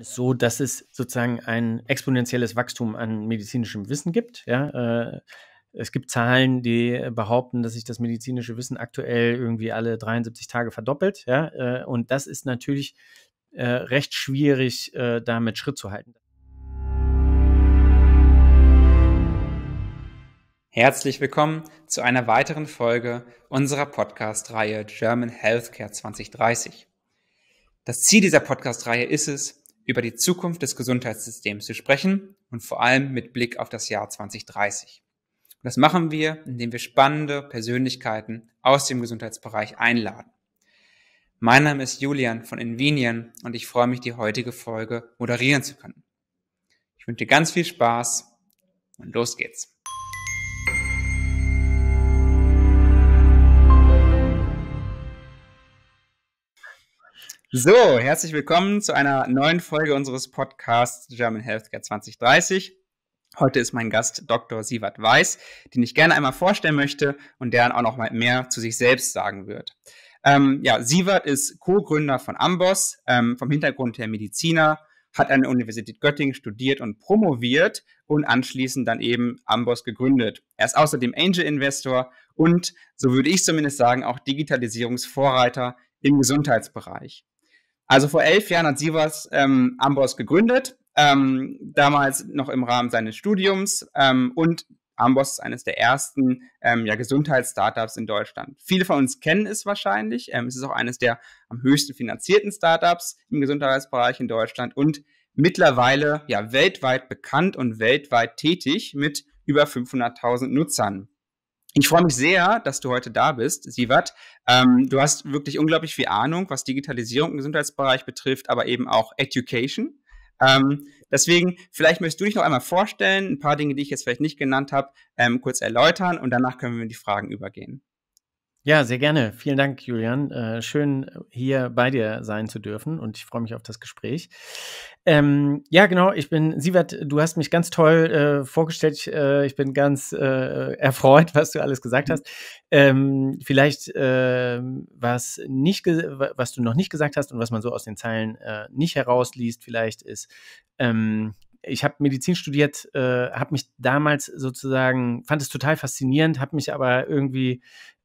so, dass es sozusagen ein exponentielles Wachstum an medizinischem Wissen gibt. Ja, äh, es gibt Zahlen, die behaupten, dass sich das medizinische Wissen aktuell irgendwie alle 73 Tage verdoppelt. Ja, äh, und das ist natürlich äh, recht schwierig, äh, damit Schritt zu halten. Herzlich willkommen zu einer weiteren Folge unserer Podcast-Reihe German Healthcare 2030. Das Ziel dieser Podcast-Reihe ist es, über die Zukunft des Gesundheitssystems zu sprechen und vor allem mit Blick auf das Jahr 2030. Und das machen wir, indem wir spannende Persönlichkeiten aus dem Gesundheitsbereich einladen. Mein Name ist Julian von Invinien und ich freue mich, die heutige Folge moderieren zu können. Ich wünsche dir ganz viel Spaß und los geht's. So, herzlich willkommen zu einer neuen Folge unseres Podcasts German Healthcare 2030. Heute ist mein Gast Dr. Sievert Weiß, den ich gerne einmal vorstellen möchte und der dann auch noch mal mehr zu sich selbst sagen wird. Ähm, ja, Sievert ist Co-Gründer von Amboss, ähm, vom Hintergrund her Mediziner, hat an der Universität Göttingen studiert und promoviert und anschließend dann eben Amboss gegründet. Er ist außerdem Angel-Investor und, so würde ich zumindest sagen, auch Digitalisierungsvorreiter im Gesundheitsbereich. Also vor elf Jahren hat Sivas ähm, Amboss gegründet, ähm, damals noch im Rahmen seines Studiums ähm, und Amboss ist eines der ersten ähm, ja, Gesundheits-Startups in Deutschland. Viele von uns kennen es wahrscheinlich. Ähm, es ist auch eines der am höchsten finanzierten Startups im Gesundheitsbereich in Deutschland und mittlerweile ja weltweit bekannt und weltweit tätig mit über 500.000 Nutzern. Ich freue mich sehr, dass du heute da bist, Sivat. Ähm, du hast wirklich unglaublich viel Ahnung, was Digitalisierung im Gesundheitsbereich betrifft, aber eben auch Education. Ähm, deswegen, vielleicht möchtest du dich noch einmal vorstellen, ein paar Dinge, die ich jetzt vielleicht nicht genannt habe, ähm, kurz erläutern und danach können wir in die Fragen übergehen. Ja, sehr gerne. Vielen Dank, Julian. Äh, schön, äh, hier bei dir sein zu dürfen und ich freue mich auf das Gespräch. Ähm, ja, genau. Ich bin, Sievert, du hast mich ganz toll äh, vorgestellt. Ich, äh, ich, bin ganz äh, erfreut, was du alles gesagt hast. Ähm, vielleicht, ähm, was, nicht was du noch nicht gesagt hast und was man so aus den Zeilen äh, nicht herausliest, vielleicht ist, ähm, ich habe Medizin studiert, äh, habe mich damals sozusagen, fand es total faszinierend, habe mich aber irgendwie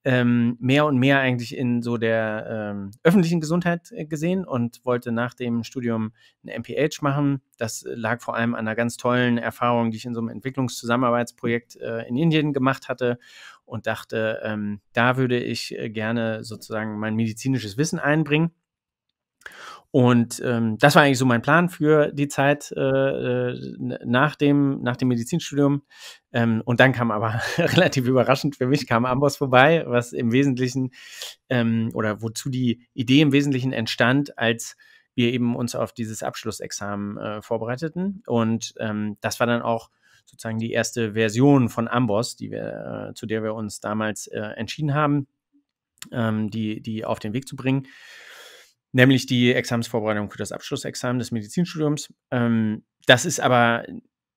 ähm, mehr und mehr eigentlich in so der ähm, öffentlichen Gesundheit äh, gesehen und wollte nach dem Studium ein MPH machen. Das lag vor allem an einer ganz tollen Erfahrung, die ich in so einem Entwicklungszusammenarbeitsprojekt äh, in Indien gemacht hatte und dachte, ähm, da würde ich äh, gerne sozusagen mein medizinisches Wissen einbringen. Und ähm, das war eigentlich so mein Plan für die Zeit äh, äh nach, dem, nach dem Medizinstudium. Ähm, und dann kam aber relativ überraschend für mich, kam Amboss vorbei, was im Wesentlichen ähm, oder wozu die Idee im Wesentlichen entstand, als wir eben uns auf dieses Abschlussexamen äh, vorbereiteten. Und ähm, das war dann auch sozusagen die erste Version von Amboss, die wir, äh, zu der wir uns damals äh, entschieden haben, ähm, die, die auf den Weg zu bringen nämlich die Examensvorbereitung für das Abschlussexamen des Medizinstudiums. Ähm, das ist aber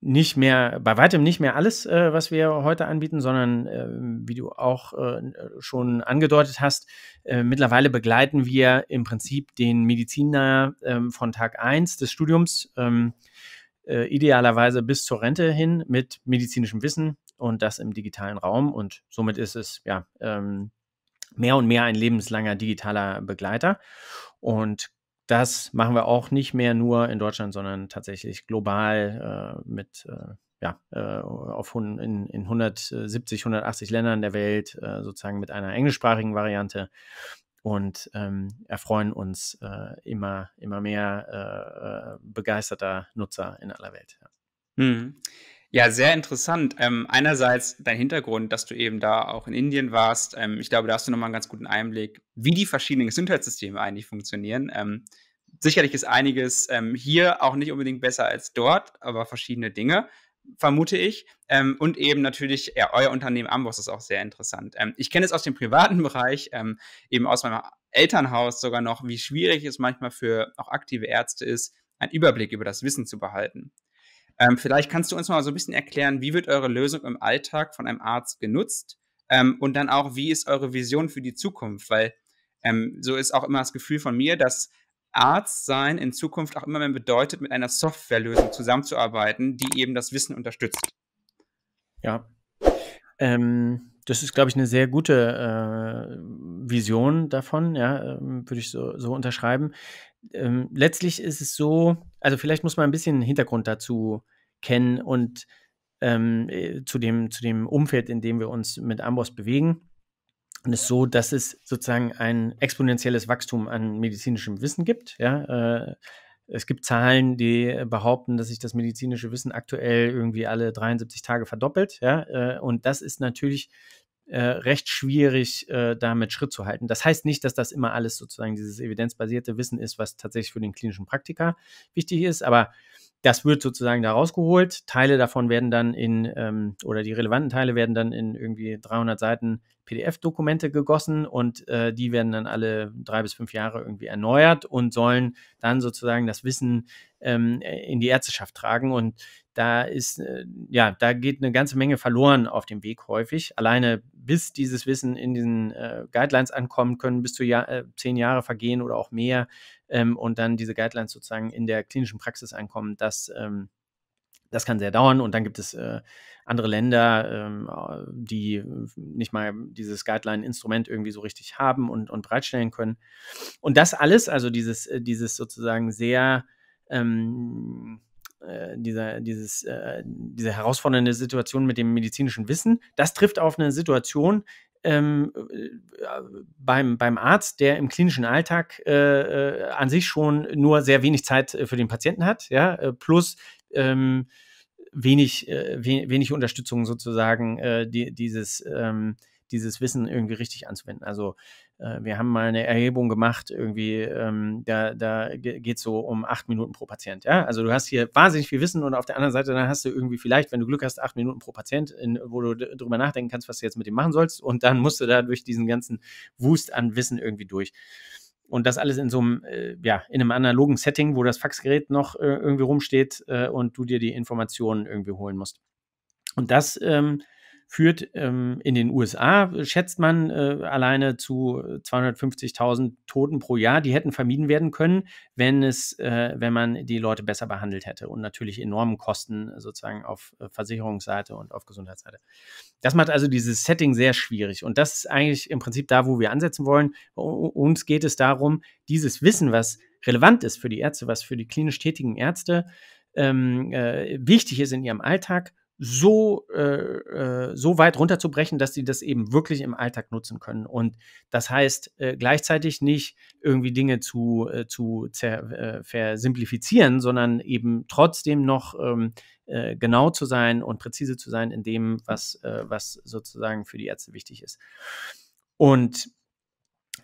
nicht mehr, bei weitem nicht mehr alles, äh, was wir heute anbieten, sondern äh, wie du auch äh, schon angedeutet hast, äh, mittlerweile begleiten wir im Prinzip den Mediziner ähm, von Tag 1 des Studiums ähm, äh, idealerweise bis zur Rente hin mit medizinischem Wissen und das im digitalen Raum. Und somit ist es ja ähm, mehr und mehr ein lebenslanger digitaler Begleiter. Und das machen wir auch nicht mehr nur in Deutschland, sondern tatsächlich global äh, mit äh, ja, äh, auf in, in 170, 180 Ländern der Welt, äh, sozusagen mit einer englischsprachigen Variante und ähm, erfreuen uns äh, immer, immer mehr äh, begeisterter Nutzer in aller Welt. Ja. Mhm. Ja, sehr interessant. Ähm, einerseits dein Hintergrund, dass du eben da auch in Indien warst. Ähm, ich glaube, da hast du nochmal einen ganz guten Einblick, wie die verschiedenen Gesundheitssysteme eigentlich funktionieren. Ähm, sicherlich ist einiges ähm, hier auch nicht unbedingt besser als dort, aber verschiedene Dinge, vermute ich. Ähm, und eben natürlich, ja, euer Unternehmen Amboss ist auch sehr interessant. Ähm, ich kenne es aus dem privaten Bereich, eben aus meinem Elternhaus sogar noch, wie schwierig es manchmal für auch aktive Ärzte ist, einen Überblick über das Wissen zu behalten. Ähm, vielleicht kannst du uns mal so ein bisschen erklären, wie wird eure Lösung im Alltag von einem Arzt genutzt? Ähm, und dann auch, wie ist eure Vision für die Zukunft? Weil ähm, so ist auch immer das Gefühl von mir, dass Arzt sein in Zukunft auch immer mehr bedeutet, mit einer Softwarelösung zusammenzuarbeiten, die eben das Wissen unterstützt. Ja. Ähm, das ist, glaube ich, eine sehr gute äh, Vision davon, ja, ähm, würde ich so, so unterschreiben. Ähm, letztlich ist es so, also vielleicht muss man ein bisschen Hintergrund dazu kennen und ähm, äh, zu, dem, zu dem Umfeld, in dem wir uns mit Amboss bewegen. Und es ist so, dass es sozusagen ein exponentielles Wachstum an medizinischem Wissen gibt. Ja? Äh, es gibt Zahlen, die behaupten, dass sich das medizinische Wissen aktuell irgendwie alle 73 Tage verdoppelt. Ja? Äh, und das ist natürlich äh, recht schwierig, äh, damit Schritt zu halten. Das heißt nicht, dass das immer alles sozusagen dieses evidenzbasierte Wissen ist, was tatsächlich für den klinischen Praktiker wichtig ist, aber das wird sozusagen da rausgeholt. Teile davon werden dann in, ähm, oder die relevanten Teile werden dann in irgendwie 300 Seiten PDF-Dokumente gegossen und äh, die werden dann alle drei bis fünf Jahre irgendwie erneuert und sollen dann sozusagen das Wissen ähm, in die Ärzteschaft tragen. Und da ist, äh, ja, da geht eine ganze Menge verloren auf dem Weg häufig. Alleine bis dieses Wissen in diesen äh, Guidelines ankommt, können bis zu ja äh, zehn Jahre vergehen oder auch mehr ähm, und dann diese Guidelines sozusagen in der klinischen Praxis ankommen. Das, ähm, das kann sehr dauern und dann gibt es äh, andere Länder, ähm, die nicht mal dieses Guideline-Instrument irgendwie so richtig haben und, und bereitstellen können. Und das alles, also dieses, äh, dieses sozusagen sehr ähm, äh, dieser, dieses, äh, diese herausfordernde Situation mit dem medizinischen Wissen, das trifft auf eine Situation ähm, äh, beim, beim Arzt, der im klinischen Alltag äh, äh an sich schon nur sehr wenig Zeit für den Patienten hat, ja, plus ähm, wenig, wenig Unterstützung sozusagen die, dieses ähm, dieses Wissen irgendwie richtig anzuwenden. Also äh, wir haben mal eine Erhebung gemacht, irgendwie, ähm, da, da geht es so um acht Minuten pro Patient. Ja? Also du hast hier wahnsinnig viel Wissen und auf der anderen Seite dann hast du irgendwie vielleicht, wenn du Glück hast, acht Minuten pro Patient, in, wo du drüber nachdenken kannst, was du jetzt mit dem machen sollst. Und dann musst du da durch diesen ganzen Wust an Wissen irgendwie durch und das alles in so einem, äh, ja, in einem analogen Setting, wo das Faxgerät noch äh, irgendwie rumsteht äh, und du dir die Informationen irgendwie holen musst. Und das ähm, führt ähm, in den USA, schätzt man, äh, alleine zu 250.000 äh, Toten pro Jahr. Die hätten vermieden werden können, wenn, es, äh, wenn man die Leute besser behandelt hätte und natürlich enormen Kosten sozusagen auf äh, Versicherungsseite und auf Gesundheitsseite. Das macht also dieses Setting sehr schwierig und das ist eigentlich im Prinzip da, wo wir ansetzen wollen. Uns geht es darum, dieses Wissen, was relevant ist für die Ärzte, was für die klinisch tätigen Ärzte ähm, äh, wichtig ist in ihrem Alltag, so, äh, äh, so weit runterzubrechen, dass sie das eben wirklich im Alltag nutzen können. Und das heißt, äh, gleichzeitig nicht irgendwie Dinge zu, äh, zu äh, versimplifizieren, sondern eben trotzdem noch ähm, äh, genau zu sein und präzise zu sein in dem, was, was sozusagen für die Ärzte wichtig ist. Und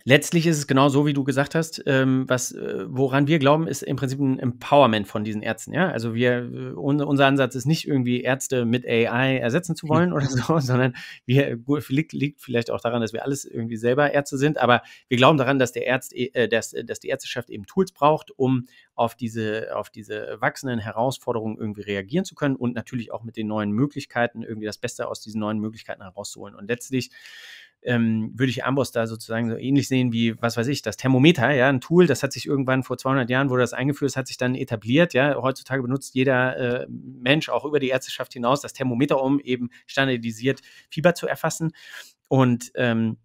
letztlich ist es genau so, wie du gesagt hast, ähm, was, äh, woran wir glauben, ist im Prinzip ein Empowerment von diesen Ärzten. Ja? Also wir, äh, unser, unser Ansatz ist nicht irgendwie Ärzte mit AI ersetzen zu wollen oder so, sondern wir, liegt, liegt vielleicht auch daran, dass wir alles irgendwie selber Ärzte sind, aber wir glauben daran, dass, der Ärzt, äh, dass, dass die Ärzteschaft eben Tools braucht, um auf diese, auf diese wachsenden Herausforderungen irgendwie reagieren zu können und natürlich auch mit den neuen Möglichkeiten irgendwie das Beste aus diesen neuen Möglichkeiten herauszuholen. Und letztlich ähm, würde ich Amboss da sozusagen so ähnlich sehen wie, was weiß ich, das Thermometer, ja, ein Tool, das hat sich irgendwann vor 200 Jahren, wurde das eingeführt, das hat sich dann etabliert, ja, heutzutage benutzt jeder äh, Mensch auch über die Ärzteschaft hinaus das Thermometer, um eben standardisiert Fieber zu erfassen und ähm,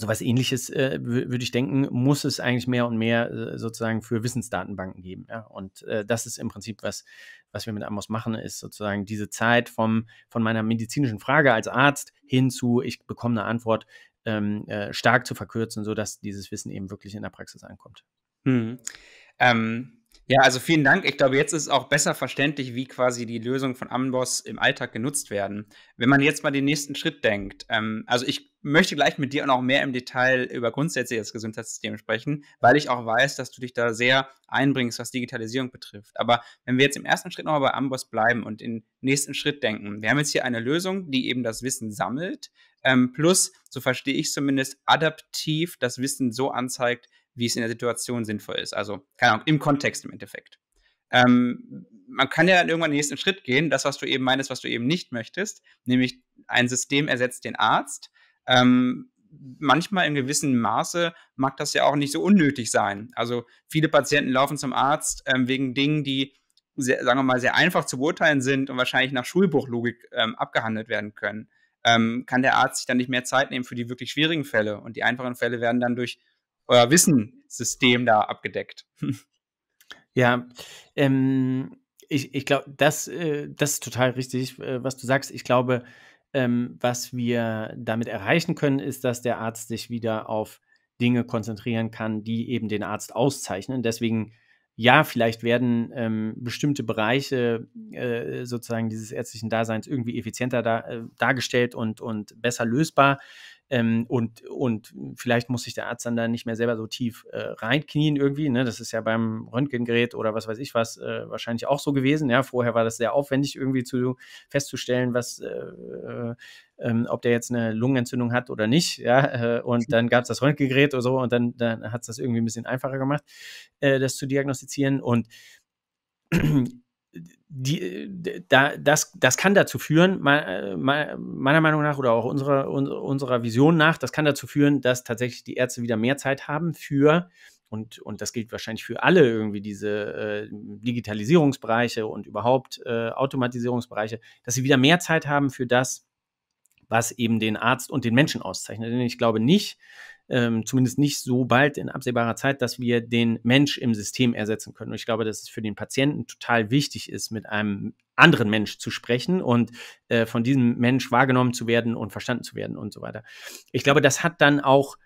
sowas ähnliches, äh, würde ich denken, muss es eigentlich mehr und mehr äh, sozusagen für Wissensdatenbanken geben. Ja? Und äh, das ist im Prinzip, was, was wir mit Amos machen, ist sozusagen diese Zeit vom, von meiner medizinischen Frage als Arzt hin zu, ich bekomme eine Antwort, ähm, äh, stark zu verkürzen, sodass dieses Wissen eben wirklich in der Praxis ankommt. Hm. Ähm, ja, also vielen Dank. Ich glaube, jetzt ist auch besser verständlich, wie quasi die Lösungen von Amboss im Alltag genutzt werden. Wenn man jetzt mal den nächsten Schritt denkt, ähm, also ich möchte gleich mit dir noch mehr im Detail über grundsätzliches Gesundheitssystem sprechen, weil ich auch weiß, dass du dich da sehr einbringst, was Digitalisierung betrifft. Aber wenn wir jetzt im ersten Schritt nochmal bei Amboss bleiben und den nächsten Schritt denken, wir haben jetzt hier eine Lösung, die eben das Wissen sammelt, ähm, plus, so verstehe ich zumindest, adaptiv das Wissen so anzeigt, wie es in der Situation sinnvoll ist. Also, keine Ahnung, im Kontext im Endeffekt. Ähm, man kann ja dann irgendwann den nächsten Schritt gehen, das, was du eben meinst, was du eben nicht möchtest, nämlich ein System ersetzt den Arzt. Ähm, manchmal in gewissem Maße mag das ja auch nicht so unnötig sein. Also viele Patienten laufen zum Arzt ähm, wegen Dingen, die, sehr, sagen wir mal, sehr einfach zu beurteilen sind und wahrscheinlich nach Schulbruchlogik ähm, abgehandelt werden können. Ähm, kann der Arzt sich dann nicht mehr Zeit nehmen für die wirklich schwierigen Fälle und die einfachen Fälle werden dann durch euer Wissenssystem da abgedeckt? Ja, ähm, ich, ich glaube, das, äh, das ist total richtig, äh, was du sagst. Ich glaube, ähm, was wir damit erreichen können, ist, dass der Arzt sich wieder auf Dinge konzentrieren kann, die eben den Arzt auszeichnen. Deswegen, ja, vielleicht werden ähm, bestimmte Bereiche äh, sozusagen dieses ärztlichen Daseins irgendwie effizienter da, äh, dargestellt und, und besser lösbar. Ähm, und, und vielleicht muss sich der Arzt dann da nicht mehr selber so tief äh, reinknien irgendwie. Ne? Das ist ja beim Röntgengerät oder was weiß ich was äh, wahrscheinlich auch so gewesen. Ja, vorher war das sehr aufwendig irgendwie zu festzustellen, was äh, ähm, ob der jetzt eine Lungenentzündung hat oder nicht. Ja, äh, und dann gab es das Röntgengerät oder so und dann, dann hat es das irgendwie ein bisschen einfacher gemacht, äh, das zu diagnostizieren. Und die, äh, da, das, das kann dazu führen, äh, meiner Meinung nach oder auch unserer, unserer Vision nach, das kann dazu führen, dass tatsächlich die Ärzte wieder mehr Zeit haben für, und, und das gilt wahrscheinlich für alle irgendwie diese äh, Digitalisierungsbereiche und überhaupt äh, Automatisierungsbereiche, dass sie wieder mehr Zeit haben für das, was eben den Arzt und den Menschen auszeichnet. Denn ich glaube nicht, ähm, zumindest nicht so bald in absehbarer Zeit, dass wir den Mensch im System ersetzen können. Und ich glaube, dass es für den Patienten total wichtig ist, mit einem anderen Mensch zu sprechen und äh, von diesem Mensch wahrgenommen zu werden und verstanden zu werden und so weiter. Ich glaube, das hat dann auch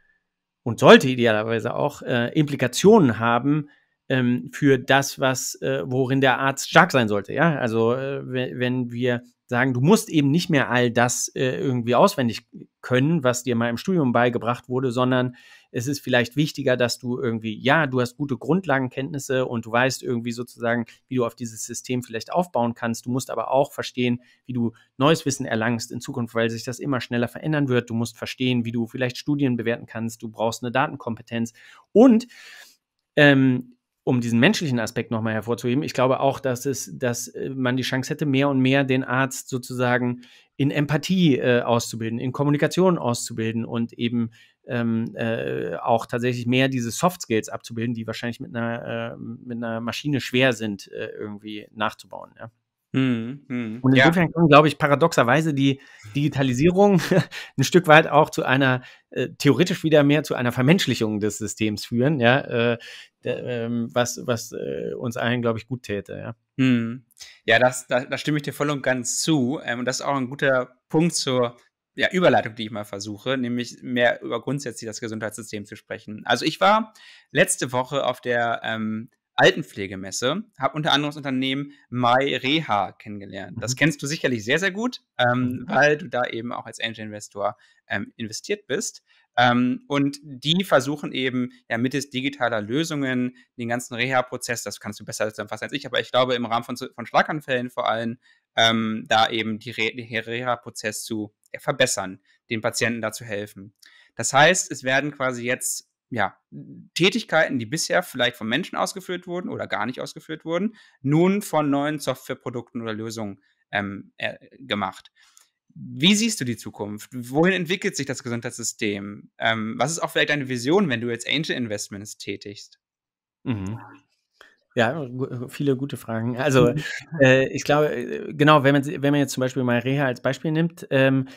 und sollte idealerweise auch äh, Implikationen haben, ähm, für das, was, äh, worin der Arzt stark sein sollte. Ja, also äh, wenn wir sagen, du musst eben nicht mehr all das äh, irgendwie auswendig können, was dir mal im Studium beigebracht wurde, sondern es ist vielleicht wichtiger, dass du irgendwie, ja, du hast gute Grundlagenkenntnisse und du weißt irgendwie sozusagen, wie du auf dieses System vielleicht aufbauen kannst. Du musst aber auch verstehen, wie du neues Wissen erlangst in Zukunft, weil sich das immer schneller verändern wird. Du musst verstehen, wie du vielleicht Studien bewerten kannst. Du brauchst eine Datenkompetenz und ähm, um diesen menschlichen Aspekt nochmal hervorzuheben, ich glaube auch, dass es, dass äh, man die Chance hätte, mehr und mehr den Arzt sozusagen in Empathie äh, auszubilden, in Kommunikation auszubilden und eben ähm, äh, auch tatsächlich mehr diese Soft Skills abzubilden, die wahrscheinlich mit einer, äh, mit einer Maschine schwer sind, äh, irgendwie nachzubauen. Ja. Mhm, mh, Und insofern ja. kann, glaube ich, paradoxerweise die Digitalisierung ein Stück weit auch zu einer, äh, theoretisch wieder mehr zu einer Vermenschlichung des Systems führen, ja, äh, äh, was, was äh, uns allen, glaube ich, gut täte, ja. Mhm. Ja, das, da, da, stimme ich dir voll und ganz zu. Ähm, und das ist auch ein guter Punkt zur ja, Überleitung, die ich mal versuche, nämlich mehr über grundsätzlich das Gesundheitssystem zu sprechen. Also ich war letzte Woche auf der ähm, Altenpflegemesse, habe unter anderem das Unternehmen Mai Reha kennengelernt. Das mhm. kennst du sicherlich sehr, sehr gut, ähm, mhm. weil du da eben auch als Angel Investor ähm, investiert bist. Ähm, und die versuchen eben ja mittels digitaler Lösungen den ganzen Reha-Prozess, das kannst du besser zusammenfassen als ich, aber ich glaube im Rahmen von, von Schlaganfällen vor allem, ähm, da eben die Re den Reha-Prozess zu äh, verbessern, den Patienten da zu helfen. Das heißt, es werden quasi jetzt ja, Tätigkeiten, die bisher vielleicht von Menschen ausgeführt wurden oder gar nicht ausgeführt wurden, nun von neuen Softwareprodukten oder Lösungen ähm, äh, gemacht. Wie siehst du die Zukunft? Wohin entwickelt sich das Gesundheitssystem? Ähm, was ist auch vielleicht deine Vision, wenn du jetzt Angel Investments tätigst? Mhm. Ja, viele gute Fragen. Also äh, ich glaube, äh, genau, wenn man, wenn man jetzt zum Beispiel mal Reha als Beispiel nimmt, ähm,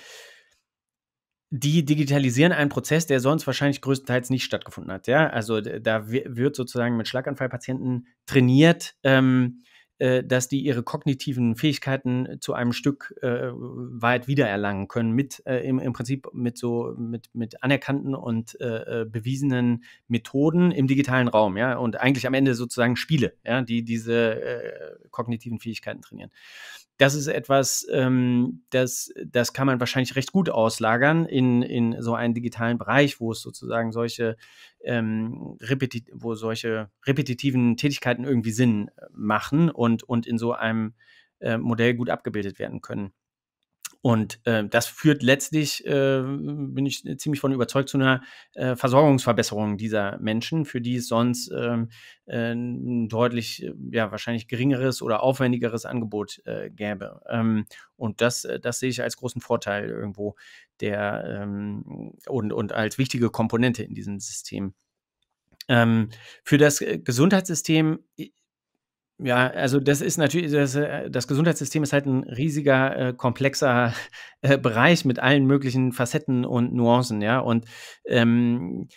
die digitalisieren einen Prozess, der sonst wahrscheinlich größtenteils nicht stattgefunden hat. Ja? Also da wird sozusagen mit Schlaganfallpatienten trainiert, ähm, äh, dass die ihre kognitiven Fähigkeiten zu einem Stück äh, weit wiedererlangen können, mit äh, im, im, Prinzip mit so mit, mit anerkannten und äh, äh, bewiesenen Methoden im digitalen Raum, ja, und eigentlich am Ende sozusagen Spiele, ja, die diese äh, kognitiven Fähigkeiten trainieren das ist etwas, ähm, das, das kann man wahrscheinlich recht gut auslagern in, in so einen digitalen Bereich, wo es sozusagen solche, ähm, repetit wo solche repetitiven Tätigkeiten irgendwie Sinn äh, machen und, und in so einem äh, Modell gut abgebildet werden können. Und äh, das führt letztlich, äh, bin ich ziemlich von überzeugt, zu einer äh, Versorgungsverbesserung dieser Menschen, für die es sonst ähm, ein äh, deutlich, ja, wahrscheinlich geringeres oder aufwendigeres Angebot äh, gäbe. Ähm, und das, äh, das sehe ich als großen Vorteil irgendwo der ähm, und, und als wichtige Komponente in diesem System. Ähm, für das Gesundheitssystem ja, also das ist natürlich, das, äh, das Gesundheitssystem ist halt ein riesiger, äh, komplexer äh, Bereich mit allen möglichen Facetten und Nuancen, ja. Und ähm,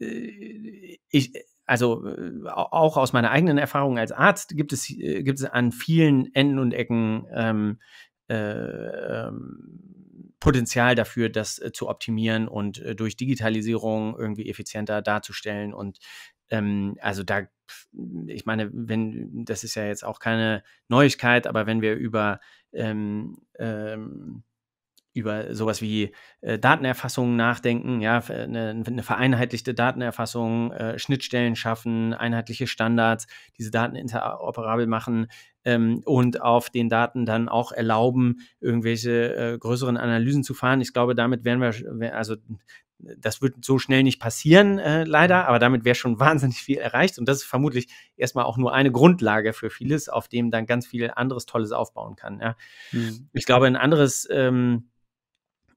äh, ich, also äh, auch aus meiner eigenen Erfahrung als Arzt gibt es, gibt es an vielen Enden und Ecken ähm, äh, ähm, Potenzial dafür, das äh, zu optimieren und äh, durch Digitalisierung irgendwie effizienter darzustellen und ähm, also da, ich meine, wenn, das ist ja jetzt auch keine Neuigkeit, aber wenn wir über ähm, ähm, über sowas wie äh, Datenerfassung nachdenken, ja, eine, äh, eine vereinheitlichte Datenerfassung, äh, Schnittstellen schaffen, einheitliche Standards, diese Daten interoperabel machen ähm, und auf den Daten dann auch erlauben, irgendwelche äh, größeren Analysen zu fahren. Ich glaube, damit wären wir, also das wird so schnell nicht passieren, äh, leider, mhm. aber damit wäre schon wahnsinnig viel erreicht. Und das ist vermutlich erstmal auch nur eine Grundlage für vieles, auf dem dann ganz viel anderes Tolles aufbauen kann. Ja. Mhm. Ich glaube, ein anderes, ähm,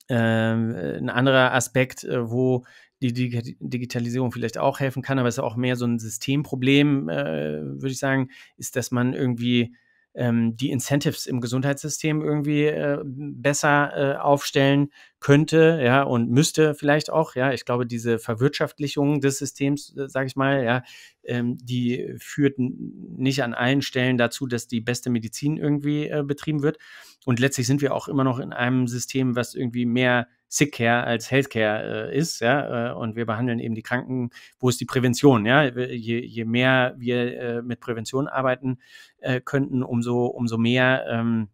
äh, ein anderer Aspekt, äh, wo die Dig Digitalisierung vielleicht auch helfen kann, aber es ist auch mehr so ein Systemproblem, äh, würde ich sagen, ist, dass man irgendwie ähm, die Incentives im Gesundheitssystem irgendwie äh, besser äh, aufstellen könnte, ja, und müsste vielleicht auch, ja. Ich glaube, diese Verwirtschaftlichung des Systems, äh, sage ich mal, ja, ähm, die führt nicht an allen Stellen dazu, dass die beste Medizin irgendwie äh, betrieben wird. Und letztlich sind wir auch immer noch in einem System, was irgendwie mehr Sick Care als Healthcare äh, ist, ja, äh, und wir behandeln eben die Kranken, wo ist die Prävention, ja, je, je mehr wir äh, mit Prävention arbeiten äh, könnten, umso, umso mehr ähm,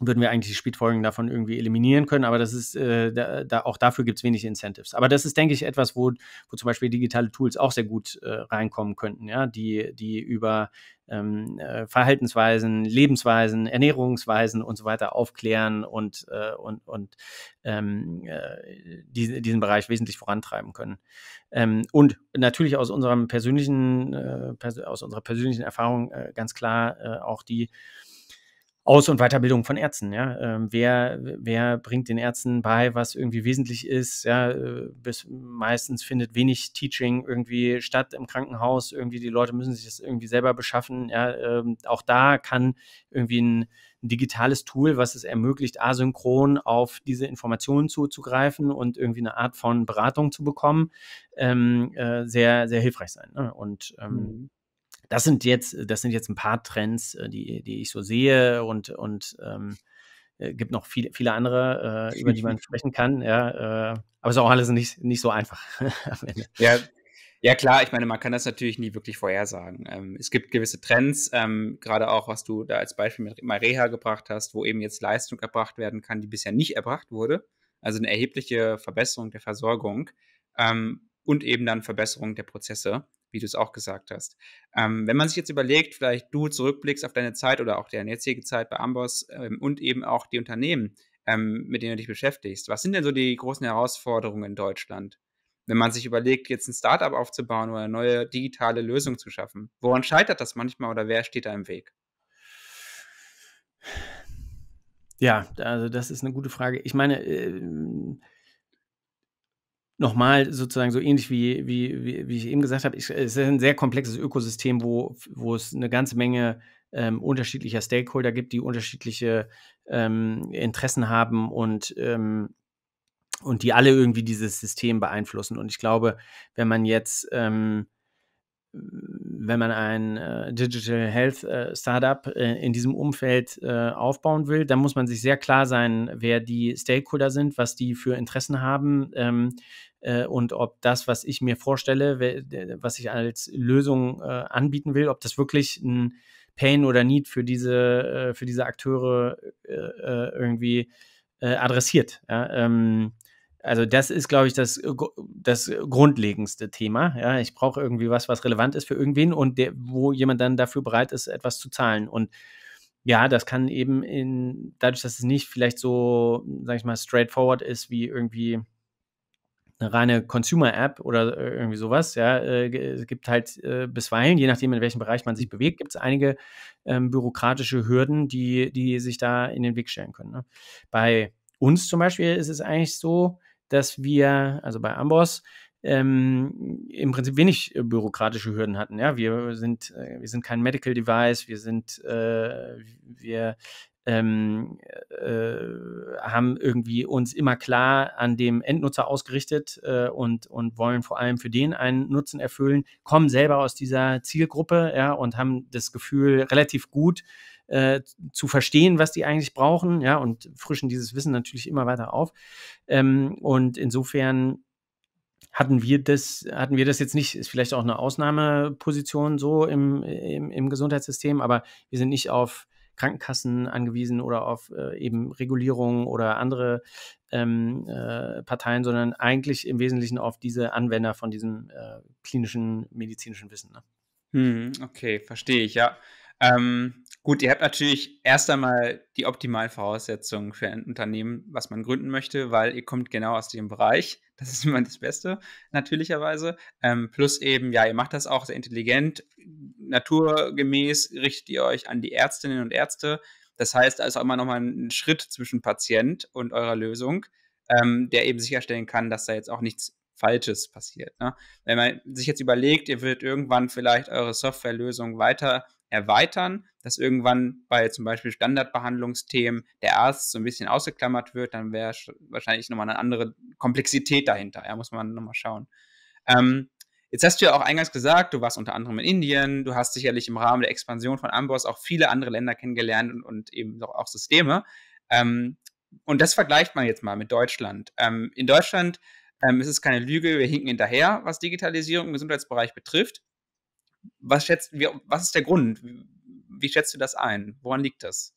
würden wir eigentlich die Spätfolgen davon irgendwie eliminieren können, aber das ist, äh, da, da, auch dafür gibt es wenig Incentives. Aber das ist, denke ich, etwas, wo, wo zum Beispiel digitale Tools auch sehr gut äh, reinkommen könnten, ja, die, die über ähm, äh, Verhaltensweisen, Lebensweisen, Ernährungsweisen und so weiter aufklären und, äh, und, und ähm, äh, die, diesen Bereich wesentlich vorantreiben können. Ähm, und natürlich aus unserem persönlichen, äh, pers aus unserer persönlichen Erfahrung ganz klar auch die aus- und Weiterbildung von Ärzten. Ja? Ähm, wer, wer bringt den Ärzten bei, was irgendwie wesentlich ist? Ja? Äh, bis, meistens findet wenig Teaching irgendwie statt im Krankenhaus. Irgendwie die Leute müssen sich das irgendwie selber beschaffen. Ja? Ähm, auch da kann irgendwie ein, ein digitales Tool, was es ermöglicht, asynchron auf diese Informationen zuzugreifen und irgendwie eine Art von Beratung zu bekommen, ähm, äh, sehr, sehr hilfreich sein. Ne? Und ähm, mhm das sind jetzt, äh, das sind jetzt ein paar Trends, äh, die, die ich so sehe und, und ähm, äh, gibt noch viele, viele andere, äh, über die man sprechen kann. Ja, äh, aber es ist auch alles nicht, nicht so einfach am Ende. Ja, ja, klar, ich meine, man kann das natürlich nie wirklich vorhersagen. Ähm, es gibt gewisse Trends, ähm, gerade auch, was du da als Beispiel mit Mareha gebracht hast, wo eben jetzt Leistung erbracht werden kann, die bisher nicht erbracht wurde. Also eine erhebliche Verbesserung der Versorgung ähm, und eben dann Verbesserung der Prozesse wie du es auch gesagt hast. Ähm, wenn man sich jetzt überlegt, vielleicht du zurückblickst auf deine Zeit oder auch deine jetzige Zeit bei Amboss ähm, und eben auch die Unternehmen, ähm, mit denen du dich beschäftigst, was sind denn so die großen Herausforderungen in Deutschland? Wenn man sich überlegt, jetzt ein Startup aufzubauen oder eine neue digitale Lösung zu schaffen, woran scheitert das manchmal oder wer steht da im Weg? Ja, also das ist eine gute Frage. Ich meine, äh, nochmal sozusagen so ähnlich wie, wie, wie, wie ich eben gesagt habe, ich, es ist ein sehr komplexes Ökosystem, wo, wo es eine ganze Menge ähm, unterschiedlicher Stakeholder gibt, die unterschiedliche ähm, Interessen haben und, ähm, und die alle irgendwie dieses System beeinflussen. Und ich glaube, wenn man jetzt ähm, wenn man ein äh, Digital Health äh, Startup äh, in diesem Umfeld äh, aufbauen will, dann muss man sich sehr klar sein, wer die Stakeholder sind, was die für Interessen haben, ähm, äh, und ob das, was ich mir vorstelle, was ich als Lösung äh, anbieten will, ob das wirklich ein Pain oder Need für diese, äh, für diese Akteure irgendwie adressiert. Ähm, also das ist, glaube ich, das, das grundlegendste Thema. ich brauche irgendwie was, was relevant ist für irgendwen und der, wo jemand dann dafür bereit ist, etwas zu zahlen. Und ja, das kann eben in, dadurch, dass es nicht vielleicht so, sag ich mal, straightforward ist, wie irgendwie eine reine Consumer-App oder äh, irgendwie sowas. Ja, äh, es gibt halt äh, bisweilen, je nachdem, in welchem Bereich man sich bewegt, gibt es einige ähm, bürokratische Hürden, die, die sich da in den Weg stellen können. Ne? Bei uns zum Beispiel ist es eigentlich so, dass wir, also bei Amboss, ähm, im Prinzip wenig bürokratische Hürden hatten. Ja, wir sind, wir sind kein Medical Device, wir sind, äh, wir ähm, äh, haben irgendwie uns immer klar an dem Endnutzer ausgerichtet äh, und, und wollen vor allem für den einen Nutzen erfüllen, kommen selber aus dieser Zielgruppe ja, und haben das Gefühl, relativ gut äh, zu verstehen, was die eigentlich brauchen, ja, und frischen dieses Wissen natürlich immer weiter auf. Ähm, und insofern hatten wir das, hatten wir das jetzt nicht, ist vielleicht auch eine Ausnahmeposition so im, im, im Gesundheitssystem, aber wir sind nicht auf Krankenkassen angewiesen oder auf äh, eben Regulierungen oder andere ähm, äh, Parteien, sondern eigentlich im Wesentlichen auf diese Anwender von diesem äh, klinischen, medizinischen Wissen. Ne? Hm, okay, verstehe ich, ja. Ähm, gut, ihr habt natürlich erst einmal die optimalen Voraussetzungen für ein Unternehmen, was man gründen möchte, weil ihr kommt genau aus dem Bereich. Das ist immer das Beste, natürlicherweise. Ähm, plus eben, ja, ihr macht das auch sehr intelligent. Naturgemäß richtet ihr euch an die Ärztinnen und Ärzte. Das heißt, da ist auch immer nochmal ein Schritt zwischen Patient und eurer Lösung, ähm, der eben sicherstellen kann, dass da jetzt auch nichts Falsches passiert. Ne? Wenn man sich jetzt überlegt, ihr würdet irgendwann vielleicht eure Softwarelösung weiter erweitern, dass irgendwann bei zum Beispiel Standardbehandlungsthemen der Arzt so ein bisschen ausgeklammert wird, dann wäre wahrscheinlich nochmal eine andere Komplexität dahinter, ja, muss man nochmal schauen. Ähm, jetzt hast du ja auch eingangs gesagt, du warst unter anderem in Indien, du hast sicherlich im Rahmen der Expansion von Amboss auch viele andere Länder kennengelernt und, und eben auch, auch Systeme. Ähm, und das vergleicht man jetzt mal mit Deutschland. Ähm, in Deutschland ähm, ist es keine Lüge, wir hinken hinterher, was Digitalisierung im Gesundheitsbereich betrifft. Was, schätzt, wie, was ist der Grund? Wie schätzt du das ein? Woran liegt das?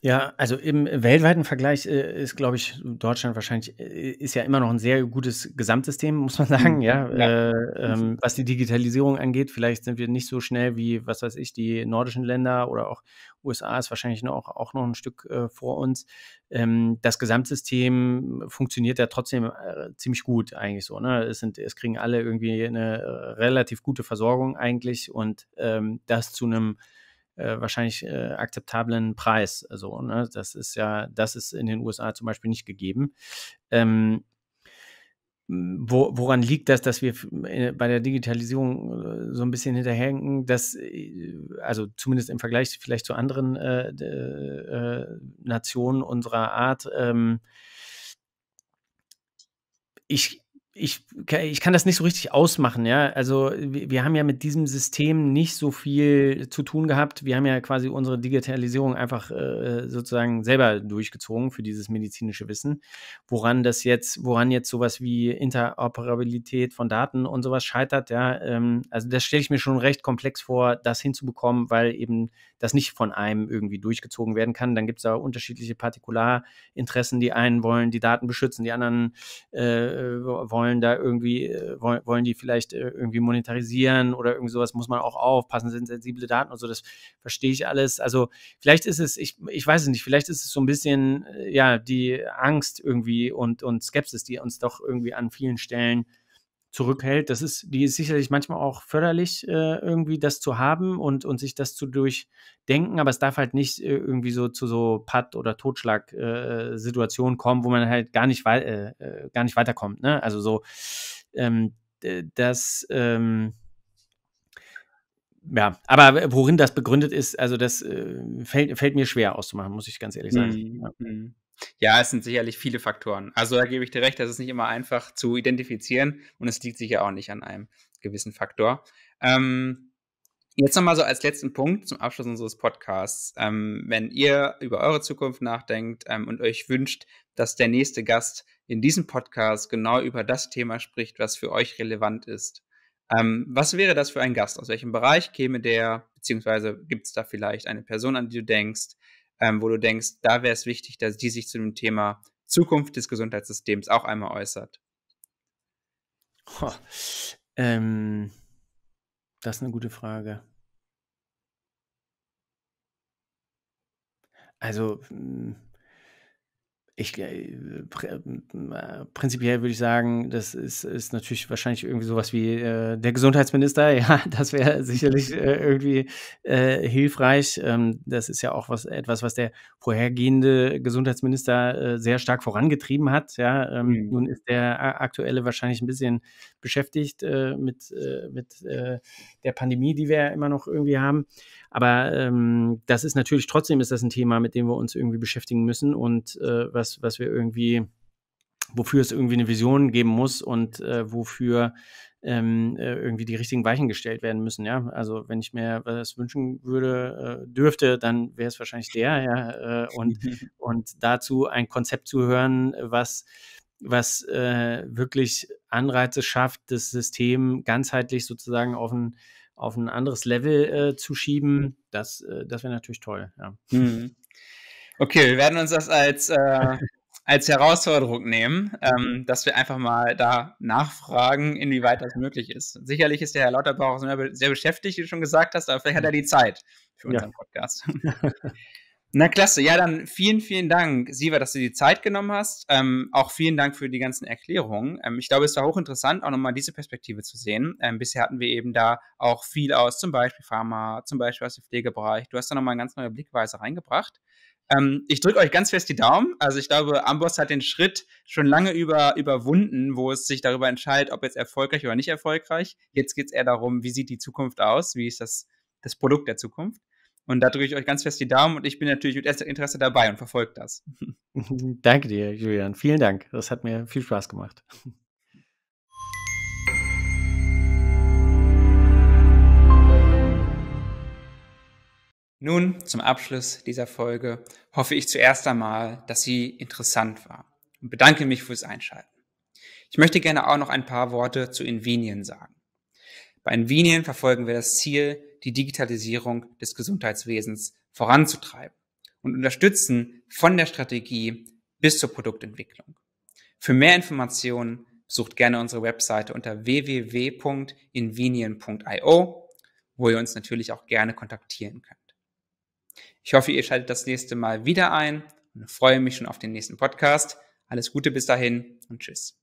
Ja, also im weltweiten Vergleich äh, ist, glaube ich, Deutschland wahrscheinlich, äh, ist ja immer noch ein sehr gutes Gesamtsystem, muss man sagen, hm, ja. ja. Äh, ähm, was die Digitalisierung angeht, vielleicht sind wir nicht so schnell wie, was weiß ich, die nordischen Länder oder auch USA ist wahrscheinlich noch, auch noch ein Stück äh, vor uns. Ähm, das Gesamtsystem funktioniert ja trotzdem äh, ziemlich gut eigentlich so. Ne? Es, sind, es kriegen alle irgendwie eine äh, relativ gute Versorgung eigentlich und ähm, das zu einem äh, wahrscheinlich äh, akzeptablen Preis. So, also, ne? Das ist ja, das ist in den USA zum Beispiel nicht gegeben. Ähm, wo, woran liegt das, dass wir äh, bei der Digitalisierung äh, so ein bisschen hinterhängen, dass, also zumindest im Vergleich vielleicht zu anderen äh, äh, Nationen unserer Art, ähm, ich ich, ich kann das nicht so richtig ausmachen, ja. Also wir, haben ja mit diesem System nicht so viel zu tun gehabt. Wir haben ja quasi unsere Digitalisierung einfach äh, sozusagen selber durchgezogen für dieses medizinische Wissen. Woran das jetzt, woran jetzt sowas wie Interoperabilität von Daten und sowas scheitert, ja. Ähm, also das stelle ich mir schon recht komplex vor, das hinzubekommen, weil eben das nicht von einem irgendwie durchgezogen werden kann. Dann gibt es da unterschiedliche Partikularinteressen. Die einen wollen die Daten beschützen, die anderen äh, wollen wollen da irgendwie, äh, wollen, wollen die vielleicht äh, irgendwie monetarisieren oder irgendwie sowas, muss man auch aufpassen, sind sensible Daten und so, das verstehe ich alles. Also vielleicht ist es, ich, ich weiß es nicht, vielleicht ist es so ein bisschen, äh, ja, die Angst irgendwie und, und Skepsis, die uns doch irgendwie an vielen Stellen zurückhält. Das ist, die ist sicherlich manchmal auch förderlich, äh, irgendwie das zu haben und, und sich das zu durchdenken, aber es darf halt nicht äh, irgendwie so zu so Patt- oder Totschlag-Situationen äh, kommen, wo man halt gar nicht, wei äh, äh, gar nicht weiterkommt. Ne? Also so, ähm, das, ähm, ja, aber worin das begründet ist, also das äh, fällt, fällt mir schwer auszumachen, muss ich ganz ehrlich sagen. Mhm. Ja. Mhm. Ja, es sind sicherlich viele Faktoren. Also da gebe ich dir recht, das ist nicht immer einfach zu identifizieren und es liegt sicher auch nicht an einem gewissen Faktor. Ähm, jetzt nochmal so als letzten Punkt zum Abschluss unseres Podcasts. Ähm, wenn ihr über eure Zukunft nachdenkt ähm, und euch wünscht, dass der nächste Gast in diesem Podcast genau über das Thema spricht, was für euch relevant ist, ähm, was wäre das für ein Gast? Aus welchem Bereich käme der? Beziehungsweise gibt es da vielleicht eine Person, an die du denkst? ähm, wo du denkst, da wäre es wichtig, dass die sich zu dem Thema Zukunft des Gesundheitssystems auch einmal äußert? Oh, ähm, das ist eine gute Frage. Also, hm, ich, äh, äh, prinzipiell würde ich sagen, das ist, ist natürlich wahrscheinlich irgendwie sowas wie äh, der Gesundheitsminister. Ja, das wäre sicherlich äh, irgendwie äh, hilfreich. Ähm, das ist ja auch was, etwas, was der vorhergehende Gesundheitsminister äh, sehr stark vorangetrieben hat. Ja, ähm, mhm. nun ist der äh, aktuelle wahrscheinlich ein bisschen, beschäftigt äh, mit, äh, mit äh, der Pandemie, die wir ja immer noch irgendwie haben. Aber ähm, das ist natürlich trotzdem ist das ein Thema, mit dem wir uns irgendwie beschäftigen müssen und äh, was, was wir irgendwie, wofür es irgendwie eine Vision geben muss und äh, wofür ähm, äh, irgendwie die richtigen Weichen gestellt werden müssen. Ja, also wenn ich mir was wünschen würde, äh, dürfte, dann wäre es wahrscheinlich der. Ja, äh, und und dazu ein Konzept zu hören, was was äh, wirklich Anreize schafft, das System ganzheitlich sozusagen auf ein, auf ein anderes Level äh, zu schieben, mhm. das, äh, das wäre natürlich toll. Ja. Mhm. Okay, wir werden uns das als, äh, als Herausforderung nehmen, ähm, dass wir einfach mal da nachfragen, inwieweit das möglich ist. Sicherlich ist der Herr Lauterbach auch sehr beschäftigt, wie du schon gesagt hast, aber vielleicht hat er die Zeit für unseren ja. Podcast. Na klasse, ja dann vielen, vielen Dank, Siva, dass du die Zeit genommen hast. Ähm, auch vielen Dank für die ganzen Erklärungen. Ähm, ich glaube, es war hochinteressant, auch nochmal diese Perspektive zu sehen. Ähm, bisher hatten wir eben da auch viel aus, zum Beispiel Pharma, zum Beispiel aus dem Pflegebereich. Du hast da nochmal eine ganz neue Blickweise reingebracht. Ähm, ich drücke euch ganz fest die Daumen. Also ich glaube, Amboss hat den Schritt schon lange über, überwunden, wo es sich darüber entscheidet, ob jetzt erfolgreich oder nicht erfolgreich. Jetzt geht es eher darum, wie sieht die Zukunft aus, wie ist das, das Produkt der Zukunft. Und da drücke ich euch ganz fest die Daumen und ich bin natürlich mit Interesse dabei und verfolge das. Danke dir, Julian. Vielen Dank. Das hat mir viel Spaß gemacht. Nun zum Abschluss dieser Folge hoffe ich zuerst einmal, dass sie interessant war und bedanke mich fürs Einschalten. Ich möchte gerne auch noch ein paar Worte zu Invinien sagen. Bei Invinien verfolgen wir das Ziel, die Digitalisierung des Gesundheitswesens voranzutreiben und unterstützen von der Strategie bis zur Produktentwicklung. Für mehr Informationen besucht gerne unsere Webseite unter www.invinien.io, wo ihr uns natürlich auch gerne kontaktieren könnt. Ich hoffe, ihr schaltet das nächste Mal wieder ein und freue mich schon auf den nächsten Podcast. Alles Gute bis dahin und tschüss.